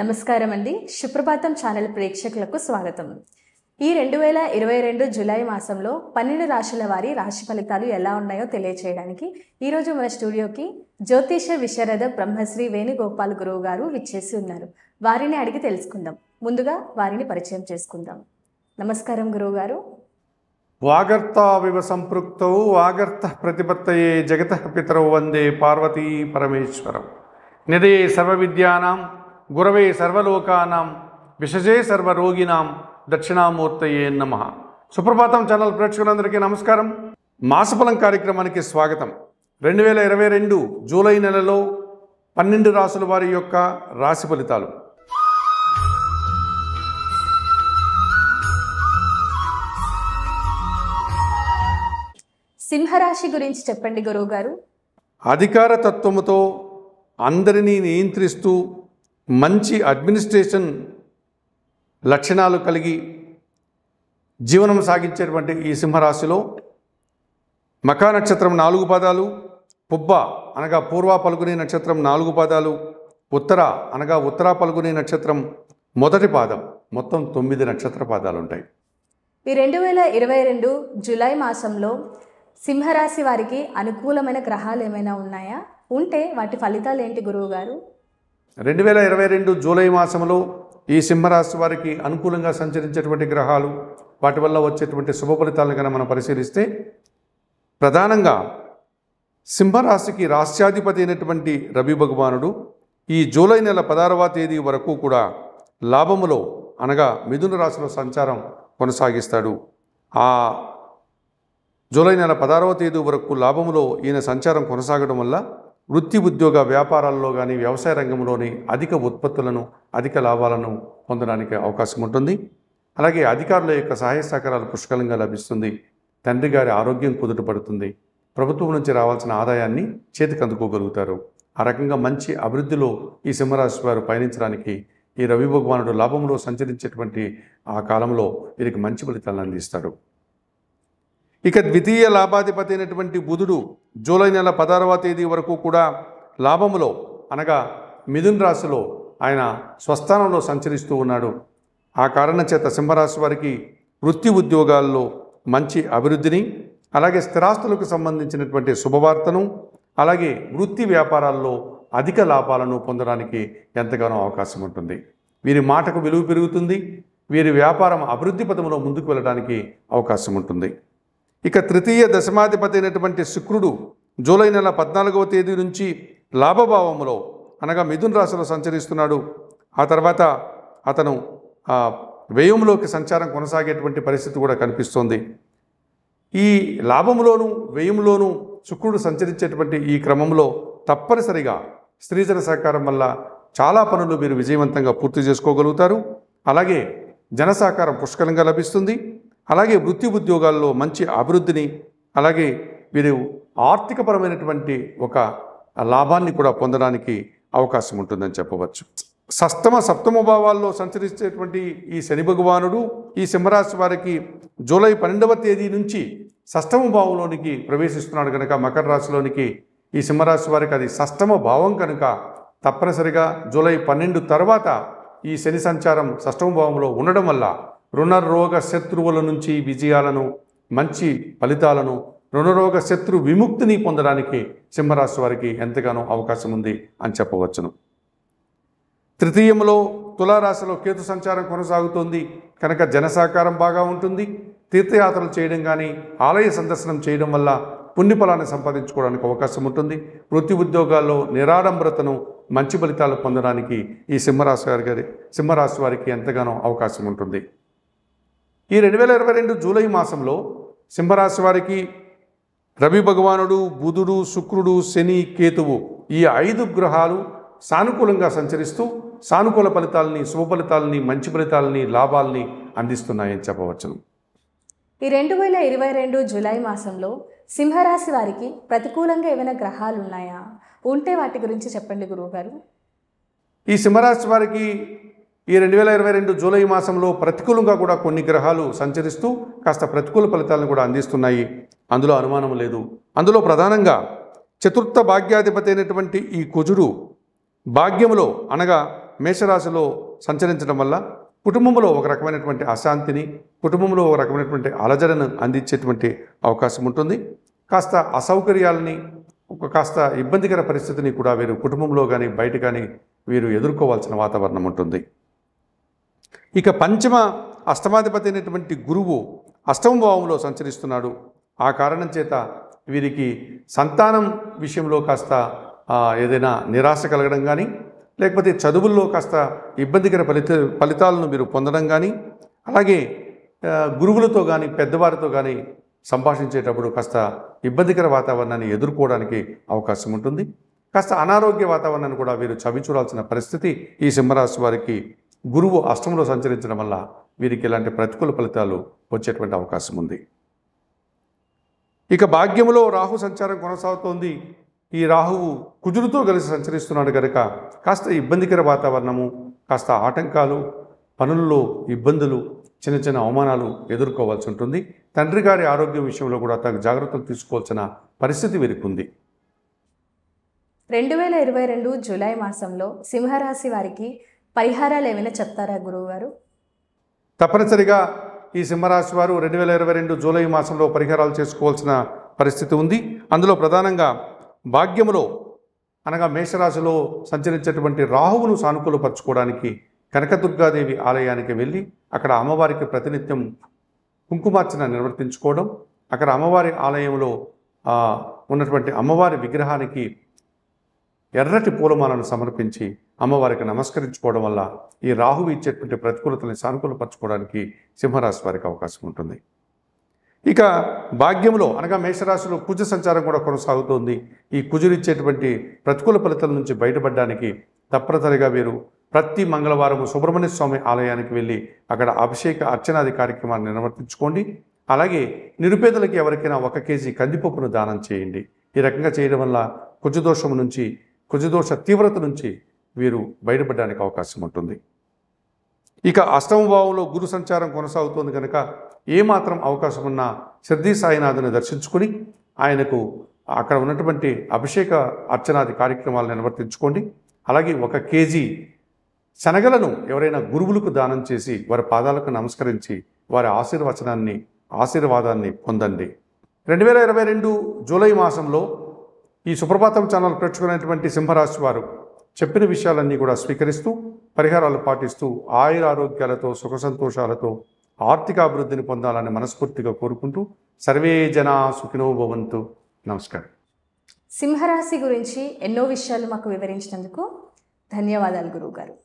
నమస్కారం అండి సుప్రభాతం ఛానల్ ప్రేక్షకులకు స్వాగతం ఈ రెండు వేల ఇరవై రెండు జులై మాసంలో పన్నెండు రాశుల వారి రాశి ఫలితాలు ఎలా ఉన్నాయో తెలియచేయడానికి ఈరోజు మన స్టూడియోకి జ్యోతిష విశారద బ్రహ్మశ్రీ వేణుగోపాల్ గురువు గారు విచ్చేసి ఉన్నారు వారిని అడిగి తెలుసుకుందాం ముందుగా వారిని పరిచయం చేసుకుందాం నమస్కారం గురువు గారు వాగర్తావివ సంపృక్త వాగర్త ప్రతిపత్తయే జగత పితరౌ వందే పార్వతీ పరమేశ్వరం నిదయే సర్వ విద్యానాం గురవే సర్వలోకానాం విషజే సర్వరోగినాం దక్షిణామూర్తయే నమ సుప్రభాతం ఛానల్ ప్రేక్షకులందరికీ నమస్కారం మాసఫలం కార్యక్రమానికి స్వాగతం రెండు వేల ఇరవై రెండు జూలై నెలలో పన్నెండు రాసుల వారి యొక్క రాశి ఫలితాలు సింహరాశి గురించి చెప్పండి గురువు గారు అధికార తత్వముతో అందరినీ నియంత్రిస్తూ మంచి అడ్మినిస్ట్రేషన్ లక్షణాలు కలిగి జీవనం సాగించేటువంటి ఈ సింహరాశిలో మకా నక్షత్రం నాలుగు పాదాలు పుబ్బ అనగా పూర్వ పలుకునే నక్షత్రం నాలుగు పాదాలు ఉత్తర అనగా ఉత్తర పలుకునే నక్షత్రం మొదటి పాదం మొత్తం తొమ్మిది నక్షత్ర పాదాలు ఉంటాయి ఈ రెండు వేల ఇరవై రెండు జూలై మాసంలో సింహరాశి వారికి అనుకూలమైన గ్రహాలు ఏమైనా ఉన్నాయా ఉంటే వాటి ఫలితాలు ఏంటి గురువు గారు రెండు వేల ఇరవై రెండు జూలై మాసంలో ఈ సింహరాశి వారికి అనుకూలంగా సంచరించేటువంటి గ్రహాలు వాటి వల్ల వచ్చేటువంటి శుభ ఫలితాలను కనుక మనం పరిశీలిస్తే ప్రధానంగా సింహరాశికి రాశ్యాధిపతి అయినటువంటి రవి భగవానుడు ఈ జూలై నెల పదారవ తేదీ వరకు కూడా లాభములో అనగా మిథున రాశిలో సంచారం కొనసాగిస్తాడు ఆ జూలై నెల పదారవ తేదీ వరకు లాభములో ఈయన సంచారం కొనసాగడం వల్ల వృత్తి ఉద్యోగ వ్యాపారాల్లో కానీ వ్యవసాయ రంగంలోని అధిక ఉత్పత్తులను అధిక లాభాలను పొందడానికి అవకాశం ఉంటుంది అలాగే అధికారుల యొక్క సహాయ సహకారాలు పుష్కలంగా లభిస్తుంది తండ్రి గారి ఆరోగ్యం కుదుటపడుతుంది ప్రభుత్వం నుంచి రావాల్సిన ఆదాయాన్ని చేతికి అందుకోగలుగుతారు ఆ రకంగా మంచి అభివృద్ధిలో ఈ సింహరాశి వారు పయనించడానికి ఈ రవి భగవానుడు లాభంలో సంచరించేటువంటి ఆ కాలంలో వీరికి మంచి ఫలితాలను అందిస్తాడు ఇక ద్వితీయ లాభాధిపతి అయినటువంటి బుధుడు జూలై నెల పదహారవ తేదీ వరకు కూడా లాభములో అనగా మిథున్ రాశిలో ఆయన స్వస్థానంలో సంచరిస్తూ ఉన్నాడు ఆ కారణం చేత సింహరాశి వారికి వృత్తి ఉద్యోగాల్లో మంచి అభివృద్ధిని అలాగే స్థిరాస్తులకు సంబంధించినటువంటి శుభవార్తను అలాగే వృత్తి వ్యాపారాల్లో అధిక లాభాలను పొందడానికి ఎంతగానో అవకాశం ఉంటుంది వీరి మాటకు విలువ పెరుగుతుంది వీరి వ్యాపారం అభివృద్ధి పదంలో ముందుకు వెళ్ళడానికి అవకాశం ఉంటుంది ఇక తృతీయ దశమాధిపతి అయినటువంటి శుక్రుడు జూలై నెల పద్నాలుగవ తేదీ నుంచి లాభభావములో అనగా మిథున్ రాశిలో సంచరిస్తున్నాడు ఆ తర్వాత అతను వ్యయంలోకి సంచారం కొనసాగేటువంటి పరిస్థితి కూడా కనిపిస్తోంది ఈ లాభంలోనూ వ్యయంలోనూ శుక్రుడు సంచరించేటువంటి ఈ క్రమంలో తప్పనిసరిగా స్త్రీజన సహకారం వల్ల చాలా పనులు మీరు విజయవంతంగా పూర్తి చేసుకోగలుగుతారు అలాగే జన సహకారం పుష్కలంగా లభిస్తుంది అలాగే వృత్తి ఉద్యోగాల్లో మంచి అభివృద్ధిని అలాగే వీరు ఆర్థికపరమైనటువంటి ఒక లాభాన్ని కూడా పొందడానికి అవకాశం ఉంటుందని చెప్పవచ్చు సప్తమ సప్తమ భావాల్లో సంచరించేటువంటి ఈ శని భగవానుడు ఈ సింహరాశి వారికి జూలై పన్నెండవ తేదీ నుంచి సష్టమ భావంలోనికి ప్రవేశిస్తున్నాడు కనుక మకర రాశిలోనికి ఈ సింహరాశి వారికి అది సష్టమ భావం కనుక తప్పనిసరిగా జూలై పన్నెండు తర్వాత ఈ శని సంచారం సష్టమ భావంలో ఉండడం వల్ల రుణరోగ శత్రువుల నుంచి విజయాలను మంచి ఫలితాలను రుణరోగ శత్రు విముక్తిని పొందడానికి సింహరాశి వారికి ఎంతగానో అవకాశం ఉంది అని చెప్పవచ్చును తృతీయంలో తులారాశిలో కేతు సంచారం కొనసాగుతోంది కనుక జనసహకారం బాగా ఉంటుంది తీర్థయాత్రలు చేయడం కానీ ఆలయ సందర్శనం చేయడం వల్ల పుణ్యఫలాన్ని సంపాదించుకోవడానికి అవకాశం ఉంటుంది వృత్తి ఉద్యోగాల్లో నిరాడంబరతను మంచి ఫలితాలు పొందడానికి ఈ సింహరాశి వారి గారి సింహరాశి వారికి ఎంతగానో అవకాశం ఉంటుంది ఈ రెండు వేల ఇరవై రెండు జూలై మాసంలో సింహరాశి వారికి రవి భగవానుడు బుధుడు శుక్రుడు శని కేతువు ఈ ఐదు గ్రహాలు సానుకూలంగా సంచరిస్తూ సానుకూల ఫలితాలని శుభ ఫలితాలని మంచి ఫలితాలని లాభాలని అందిస్తున్నాయని చెప్పవచ్చును ఈ రెండు వేల ఇరవై రెండు జూలై మాసంలో సింహరాశి వారికి ప్రతికూలంగా ఏమైనా గ్రహాలు ఉన్నాయా ఉంటే వాటి గురించి చెప్పండి గురువుగారు ఈ సింహరాశి వారికి ఈ రెండు వేల ఇరవై రెండు జూలై మాసంలో ప్రతికూలంగా కూడా కొన్ని గ్రహాలు సంచరిస్తూ కాస్త ప్రతికూల ఫలితాలను కూడా అందిస్తున్నాయి అందులో అనుమానం లేదు అందులో ప్రధానంగా చతుర్థ భాగ్యాధిపతి అయినటువంటి ఈ కుజుడు భాగ్యములో అనగా మేషరాశిలో సంచరించడం వల్ల కుటుంబంలో ఒక రకమైనటువంటి అశాంతిని కుటుంబంలో ఒక రకమైనటువంటి అలజడను అందించేటువంటి అవకాశం ఉంటుంది కాస్త అసౌకర్యాలని ఒక కాస్త ఇబ్బందికర పరిస్థితిని కూడా వీరు కుటుంబంలో కానీ బయట కానీ వీరు ఎదుర్కోవాల్సిన వాతావరణం ఉంటుంది ఇక పంచమ అష్టమాధిపతి అయినటువంటి గురువు అష్టమ భావంలో సంచరిస్తున్నాడు ఆ కారణం చేత వీరికి సంతానం విషయంలో కాస్త ఏదైనా నిరాశ కలగడం కానీ లేకపోతే చదువుల్లో కాస్త ఇబ్బందికర ఫలిత ఫలితాలను మీరు పొందడం కానీ అలాగే గురువులతో కానీ పెద్దవారితో కానీ సంభాషించేటప్పుడు కాస్త ఇబ్బందికర వాతావరణాన్ని ఎదుర్కోవడానికి అవకాశం ఉంటుంది కాస్త అనారోగ్య వాతావరణాన్ని కూడా వీరు చవి చూడాల్సిన పరిస్థితి ఈ సింహరాశి వారికి గురువు అష్టంలో సంచరించడం వల్ల వీరికి ఇలాంటి ప్రతికూల ఫలితాలు వచ్చేటువంటి అవకాశం ఉంది ఇక భాగ్యములో రాహు సంచారం కొనసాగుతోంది ఈ రాహువు కుజుడితో కలిసి సంచరిస్తున్నాడు కనుక కాస్త ఇబ్బందికర వాతావరణము కాస్త ఆటంకాలు పనుల్లో ఇబ్బందులు చిన్న చిన్న అవమానాలు ఎదుర్కోవాల్సి ఉంటుంది తండ్రి గారి ఆరోగ్యం విషయంలో కూడా తగు జాగ్రత్తలు తీసుకోవాల్సిన పరిస్థితి వీరికి రెండు వేల ఇరవై రెండు జూలై మాసంలో సింహరాశి వారికి పరిహారాలు ఏమైనా చెప్తారా గురువు గారు తప్పనిసరిగా ఈ సింహరాశి వారు రెండు వేల ఇరవై రెండు జూలై మాసంలో పరిహారాలు చేసుకోవాల్సిన పరిస్థితి ఉంది అందులో ప్రధానంగా భాగ్యములో అనగా మేషరాశిలో సంచరించేటువంటి రాహువును సానుకూలపరచుకోవడానికి కనకదుర్గాదేవి ఆలయానికి వెళ్ళి అక్కడ అమ్మవారికి ప్రతినిత్యం కుంకుమార్చన నిర్వర్తించుకోవడం అక్కడ అమ్మవారి ఆలయంలో ఉన్నటువంటి అమ్మవారి విగ్రహానికి ఎర్రటి పూలమాలను సమర్పించి అమ్మవారికి నమస్కరించుకోవడం వల్ల ఈ రాహువు ఇచ్చేటువంటి ప్రతికూలతని సానుకూలపరచుకోవడానికి సింహరాశి వారికి అవకాశం ఉంటుంది ఇక భాగ్యంలో అనగా మేషరాశిలో కుజ సంచారం కూడా కొనసాగుతోంది ఈ కుజునిచ్చేటువంటి ప్రతికూల ఫలితాల నుంచి బయటపడడానికి తప్పనిసరిగా వీరు ప్రతి మంగళవారం సుబ్రహ్మణ్య స్వామి ఆలయానికి వెళ్ళి అక్కడ అభిషేక అర్చనాది కార్యక్రమాన్ని నిర్వర్తించుకోండి అలాగే నిరుపేదలకు ఎవరికైనా ఒక కేజీ కందిపప్పును దానం చేయండి ఈ రకంగా చేయడం వల్ల కుజదోషం నుంచి కుజదోష తీవ్రత నుంచి వీరు బయటపడడానికి అవకాశం ఉంటుంది ఇక అష్టమ భావంలో గురు సంచారం కొనసాగుతోంది కనుక ఏమాత్రం అవకాశం ఉన్నా సిద్ధి సాయినాథుని దర్శించుకుని ఆయనకు అక్కడ ఉన్నటువంటి అభిషేక అర్చనాది కార్యక్రమాలను నిర్వర్తించుకోండి అలాగే ఒక కేజీ శనగలను ఎవరైనా గురువులకు దానం చేసి వారి పాదాలకు నమస్కరించి వారి ఆశీర్వచనాన్ని ఆశీర్వాదాన్ని పొందండి రెండు వేల ఇరవై రెండు జూలై మాసంలో ఈ సుప్రభాతం ఛానల్ ప్రేక్షకులైనటువంటి సింహరాశి వారు చెప్పిన విషయాలన్నీ కూడా స్వీకరిస్తూ పరిహారాలు పాటిస్తూ ఆయుర ఆరోగ్యాలతో సుఖ సంతోషాలతో ఆర్థికాభివృద్ధిని పొందాలని మనస్ఫూర్తిగా కోరుకుంటూ సర్వే జనా సుఖినో భవంతు నమస్కారం సింహరాశి గురించి ఎన్నో విషయాలు మాకు వివరించినందుకు ధన్యవాదాలు గారు